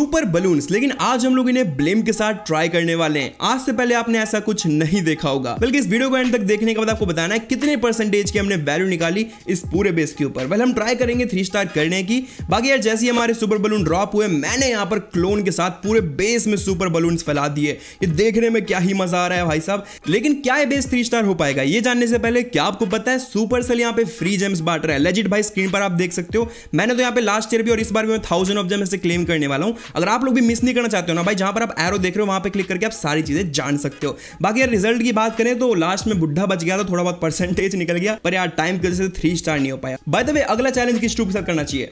super balloons लेकिन आज हम लोग इन्हें ब्लेम के साथ ट्राई करने वाले हैं आज से पहले आपने ऐसा कुछ नहीं देखा होगा बल्कि इस वीडियो को एंड तक देखने के बाद आपको बताना है कितने परसेंटेज की हमने वैल्यू निकाली इस पूरे बेस के ऊपर वेल हम ट्राई करेंगे थ्री स्टार करने की बाकी यार जैसे ही हमारे सुपर बलून ड्रॉप हुए मैंने यहाँ पर क्लोन के साथ पूरे बेस में सुपर बलून फैला दिए ये देखने में क्या ही मजा आ रहा है भाई साहब लेकिन क्या ये बेस थ्री स्टार हो पाएगा ये जानने से पहले क्या आपको पता है सुपर सेल यहाँ पे फ्री जेम्स बांट रहा है लेजिट भाई स्क्रीन पर आप देख सकते हो मैंने तो यहाँ पे लास्ट ईयर भी और इस बार भी मैं थाउजेंड ऑफ जेम्स से क्लेम करने वाला हूँ अगर आप लोग भी मिस नहीं करना चाहते हो ना भाई जहाँ पर आप एरो देख रहे हो वहां पर क्लिक करके आप सारी चीज़ें जान सकते हो बाकी यार रिजल्ट की बात करें तो लास्ट में बुढ़ा बच गया था थोड़ा बहुत परसेंटेज निकल गया पर यार टाइम की वजह से थ्री स्टार नहीं हो पाया बाय द वे अगला चैलेंज किस टू के साथ करना चाहिए